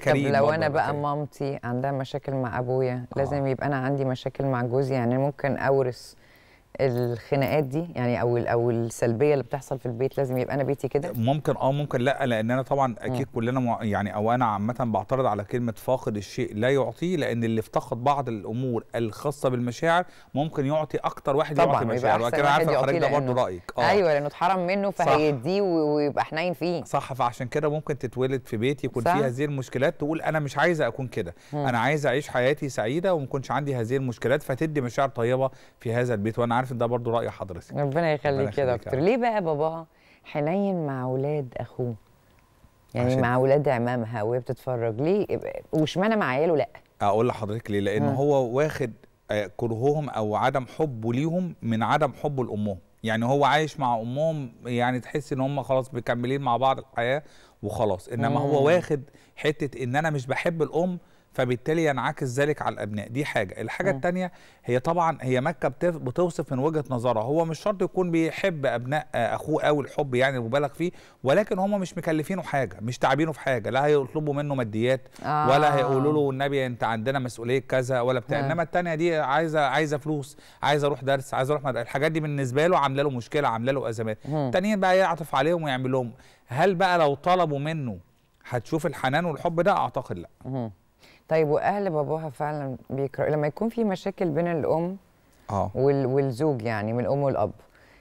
حد كريم طب لو انا بقى كريم. مامتي عندها مشاكل مع ابويا لازم آه. يبقى انا عندي مشاكل مع جوزي يعني ممكن اورث الخناقات دي يعني او او السلبيه اللي بتحصل في البيت لازم يبقى انا بيتي كده ممكن اه ممكن لا لان انا طبعا اكيد كلنا يعني او انا عامه بعترض على كلمه فاقد الشيء لا يعطيه لان اللي افتقد بعض الامور الخاصه بالمشاعر ممكن يعطي اكتر واحد طبعا يعطي مشاعر وانا عارف حضرتك ده برضه رايك اه ايوه لانه اتحرم منه فهيديه ويبقى حنين فيه صح فعشان كده ممكن تتولد في بيت يكون فيه هذه المشكلات تقول انا مش عايزه اكون كده انا عايزه اعيش حياتي سعيده وما يكونش عندي هذه المشكلات فتدي مشاعر طيبه في هذا البيت وانا عارف ان ده برضو راي حضرتك ربنا يخليك يا دكتور ليه بقى باباها حنين مع اولاد اخوه يعني مع اولاد عمامها وهي بتتفرج ليه واشمعنى مع عياله لا اقول لحضرتك ليه لان هو واخد آه، كرههم او عدم حبه ليهم من عدم حبه لامهم يعني هو عايش مع امهم يعني تحس ان هم خلاص مكملين مع بعض الحياه وخلاص انما مم. هو واخد حته ان انا مش بحب الام فبالتالي ينعكس ذلك على الابناء دي حاجه الحاجه الثانيه هي طبعا هي مكه بتوصف من وجهه نظرها هو مش شرط يكون بيحب ابناء آه، اخوه قوي الحب يعني المبالغ فيه ولكن هم مش مكلفينه حاجه مش تعبينه في حاجه لا هيطلبوا منه ماديات آه. ولا هيقولوا له النبي انت عندنا مسؤوليه كذا ولا بتاع آه. انما الثانيه دي عايزه عايزه فلوس عايزه اروح درس عايزه اروح مدرسة. الحاجات دي بالنسبه له عامله له مشكله عامله له ازمات الثانيين بقى يعطف عليهم ويعمل لهم هل بقى لو طلبوا منه هتشوف الحنان والحب ده اعتقد لا طيب واهل باباها فعلا بيكرهوا لما يكون في مشاكل بين الام اه والزوج يعني من الام والاب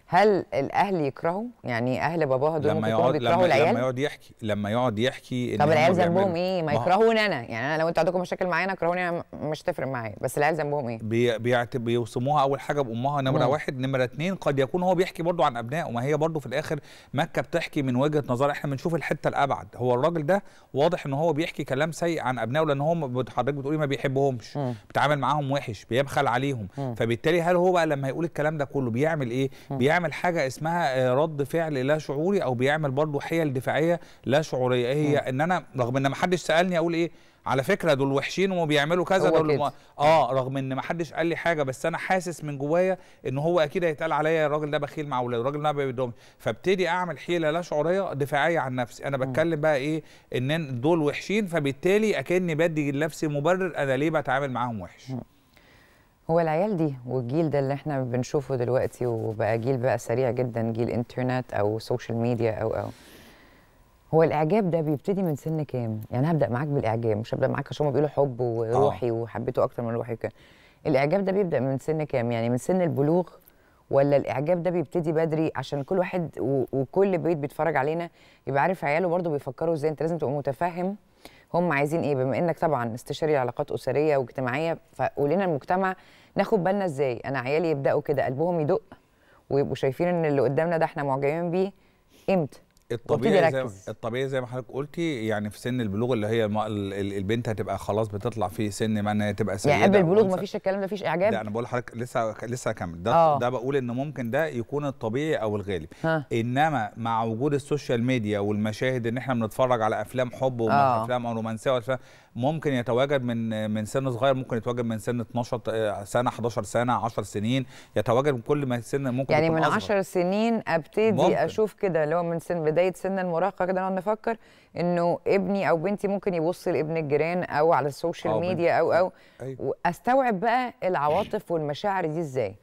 هل الاهل يكرهوا يعني اهل باباها دول لما يقعد لما, العيال؟ لما يقعد يحكي لما يقعد يحكي طب العيال ذنبهم ايه ما يكرهوني انا يعني انا لو انتوا عندكم مشاكل معايا انا كرهوني انا مش تفرق معايا بس العيال ذنبهم ايه بي... بيعت... بيوصموها اول حاجه بامها نمره واحد نمره اتنين قد يكون هو بيحكي برضه عن ابنائه ما هي برضه في الاخر مكه بتحكي من وجهه نظر احنا بنشوف الحته الابعد هو الراجل ده واضح ان هو بيحكي كلام سيء عن ابنائه لان هو حضرتك بتقولي ما بيحبهمش بيتعامل معاهم وحش بيبخل عليهم مم. فبالتالي هل هو بقى لما هيقول الكلام ده كله بيعمل ايه؟ بيعمل بيعمل حاجه اسمها آه، رد فعل لا شعوري او بيعمل برضه حيل دفاعيه لا شعوريه ايه هي ان انا رغم ان ما حدش سالني اقول ايه على فكره دول وحشين وبيعملوا كذا دول م... اه رغم ان ما حدش قال لي حاجه بس انا حاسس من جوايا ان هو اكيد هيتقال عليا الراجل ده بخيل مع اولاده الراجل ده ما بيدومش فابتدي اعمل حيله لا شعوريه دفاعيه عن نفسي انا بتكلم بقى ايه ان دول وحشين فبالتالي اكني بدي لنفسي مبرر انا ليه بتعامل معاهم وحش هو العيال دي والجيل ده اللي احنا بنشوفه دلوقتي وبقى جيل بقى سريع جدا جيل انترنت او سوشيال ميديا او او هو الاعجاب ده بيبتدي من سن كام؟ يعني هبدا معاك بالاعجاب مش هبدا معاك عشان هما بيقولوا حب وروحي آه. وحبيته اكتر من روحي وكده الاعجاب ده بيبدا من سن كام؟ يعني من سن البلوغ ولا الاعجاب ده بيبتدي بدري عشان كل واحد وكل بيت بيتفرج علينا يبقى عارف عياله برضه بيفكروا ازاي انت لازم تبقى متفهم هم عايزين ايه بما انك طبعا استشاري علاقات اسريه واجتماعيه فقولنا المجتمع ناخد بالنا ازاي انا عيالي يبداوا كده قلبهم يدق ويبقوا شايفين ان اللي قدامنا ده احنا معجبين بيه امتى الطبيعي زي الطبيعي زي ما حضرتك قلتي يعني في سن البلوغ اللي هي البنت هتبقى خلاص بتطلع في سن ما انها تبقى يعني سيده يعني قبل البلوغ ما فيش الكلام ده فيش اعجاب لا انا بقول لحضرتك لسه لسه هكمل ده أوه. ده بقول ان ممكن ده يكون الطبيعي او الغالب ها. انما مع وجود السوشيال ميديا والمشاهد ان احنا بنتفرج على افلام حب وافلام آه. رومانسيه وافلام ممكن يتواجد من من سن صغير ممكن يتواجد من سن 12 آه، سنه 11 سنه 10 سنين يتواجد من كل ما سن ممكن يعني من 10 سنين ابتدي ممكن. اشوف كده اللي هو من سن بدايه سن المراهقه كده نقعد نفكر انه ابني او بنتي ممكن يبص لابن الجيران او على السوشيال أو ميديا او او أيوه. واستوعب بقى العواطف والمشاعر دي ازاي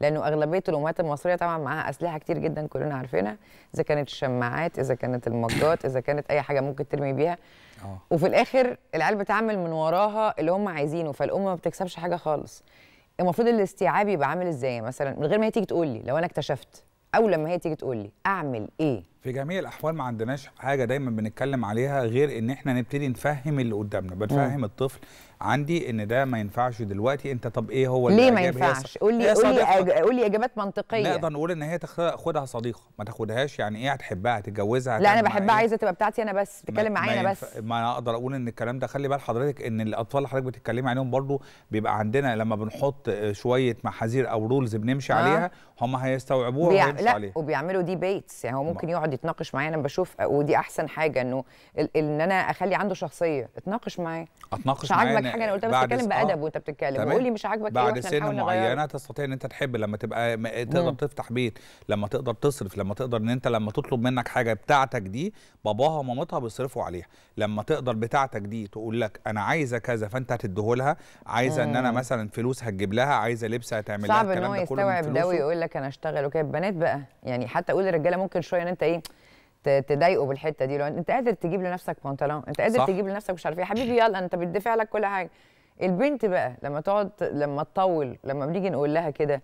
لانه اغلبيه الامهات المصريه طبعا معاها اسلحه كتير جدا كلنا عارفينها اذا كانت الشماعات اذا كانت المجات اذا كانت اي حاجه ممكن ترمي بيها أوه. وفي الاخر العيال بتعمل من وراها اللي هم عايزينه فالام ما بتكسبش حاجه خالص المفروض الاستيعاب يبقى عامل ازاي مثلا من غير ما هي تيجي تقول لي لو انا اكتشفت او لما هي تيجي تقول لي اعمل ايه في جميع الاحوال ما عندناش حاجه دايما بنتكلم عليها غير ان احنا نبتدي نفهم اللي قدامنا بنفهم الطفل عندي ان ده ما ينفعش دلوقتي انت طب ايه هو اللي ليه ما ينفعش قول لي قول لي قول لي اجابات منطقيه نقدر نقول ان هي تاخدها صديقه ما تاخدهاش يعني ايه هتحبها تتجوزها لا انا بحبها إيه؟ عايزه تبقى بتاعتي انا بس تتكلم معايا انا بس ما انا اقدر اقول ان الكلام ده خلي بال حضرتك ان الاطفال اللي حضرتك بتتكلمي عليهم برضو بيبقى عندنا لما بنحط آه، شويه محاذير او رولز بنمشي آه. عليها هم هيستوعبوها بيع... لا عليها. وبيعملوا دي بيتس يعني هو ممكن ما. يقعد يتناقش معايا انا بشوف ودي احسن حاجه انه ان انا اخلي عنده شخصيه اتناقش معايا اتناقش معايا حاجه انا آه، قلتها بس اتكلم بادب آه، وانت بتتكلم وقول لي مش عاجبك إيه بعد إيه سن معينه تستطيع ان انت تحب لما تبقى تقدر تفتح بيت لما تقدر تصرف لما تقدر ان انت لما تطلب منك حاجه بتاعتك دي باباها ومامتها بيصرفوا عليها لما تقدر بتاعتك دي تقول لك انا عايزه كذا فانت هتديهولها عايزه ان انا مثلا فلوس هتجيب لها عايزه لبس هتعمل لها الكلام ده كله صعب ان هو يستوعب ده ويقول لك انا اشتغل وكده البنات بقى يعني حتى اقول للرجاله ممكن شويه ان انت ايه تضايقه بالحته دي لو انت قادر تجيب لنفسك بنطلون انت قادر صح. تجيب لنفسك مش عارف ايه حبيبي يلا انت بتدفع لك كل حاجه البنت بقى لما تقعد لما تطول لما بنيجي نقول لها كده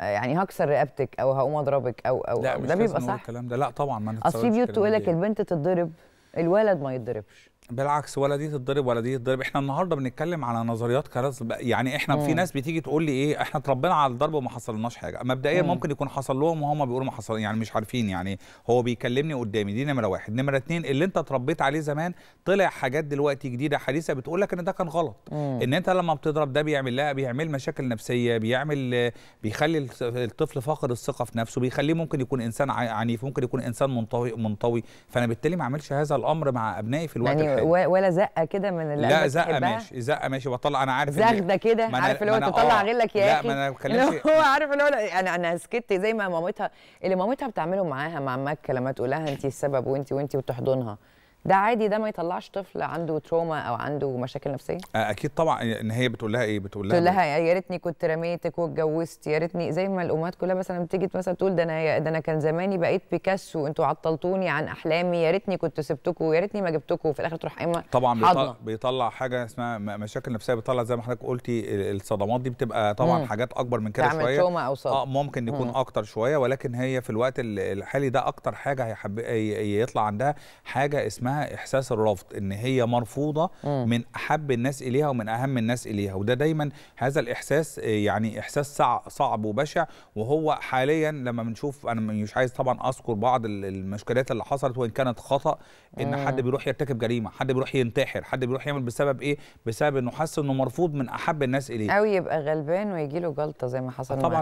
آه، يعني هكسر رقبتك او هقوم اضربك او او لا أو ده بيبقى صح الكلام ده لا طبعا ما اصل في بيوت تقول لك البنت تتضرب الولد ما يتضربش بالعكس ولا دي تتضرب ولا دي تتضرب احنا النهارده بنتكلم على نظريات كارثه يعني احنا مم. في ناس بتيجي تقول لي ايه احنا اتربينا على الضرب وما حصلناش حاجه مبدئيا مم. ممكن يكون حصل لهم وهم بيقولوا ما حصل يعني مش عارفين يعني هو بيكلمني قدامي دي نمره واحد نمره اتنين اللي انت اتربيت عليه زمان طلع حاجات دلوقتي جديده حديثه بتقول لك ان ده كان غلط مم. ان انت لما بتضرب ده بيعمل لها بيعمل مشاكل نفسيه بيعمل بيخلي الطفل فاقد الثقه في نفسه بيخليه ممكن يكون انسان عنيف ممكن يكون انسان منطوي منطوي فانا بالتالي ما اعملش هذا الامر مع ابنائي في الوقت يعني إيه. ولا زقه كده من اللي لا زقه ماشي زقه ماشي بطلع انا عارف زغده كده آه. عارف اللي هو تطلع غلك يا اخي لا ما انا بكلمش هو عارف اللي هو انا انا سكت زي ما مامتها اللي مامتها بتعمله معاها مع مكه لما تقول لها انت السبب وانت وانت وتحضنها ده عادي ده ما يطلعش طفل عنده تروما او عنده مشاكل نفسيه اكيد طبعا ان هي بتقول لها ايه بتقول لها بتقول لها يا ريتني كنت رميتك واتجوزت يا ريتني زي ما الامهات كلها مثلا بتيجي مثلا تقول ده انا ده انا كان زماني بقيت بيكاسو انتوا عطلتوني عن احلامي يا ريتني كنت سبتكم يا ريتني ما جبتكم في الاخر تروح قايمه طبعا بيطلع, بيطلع حاجه اسمها مشاكل نفسيه بيطلع زي ما حضرتك قلتي الصدمات دي بتبقى طبعا مم. حاجات اكبر من كده شويه تروما او صدم اه ممكن يكون مم. اكتر شويه ولكن هي في الوقت الحالي ده اكتر حاجه هيحب يطلع عندها حاجه اسمها معاها احساس الرفض ان هي مرفوضه مم. من احب الناس اليها ومن اهم الناس اليها وده دايما هذا الاحساس آه، يعني احساس صعب وبشع وهو حاليا لما بنشوف انا مش عايز طبعا اذكر بعض المشكلات اللي حصلت وان كانت خطا ان مم. حد بيروح يرتكب جريمه حد بيروح ينتحر حد بيروح يعمل بسبب ايه بسبب انه حس انه مرفوض من احب الناس اليه او يبقى غلبان ويجي له جلطه زي ما حصل طبعا معنا.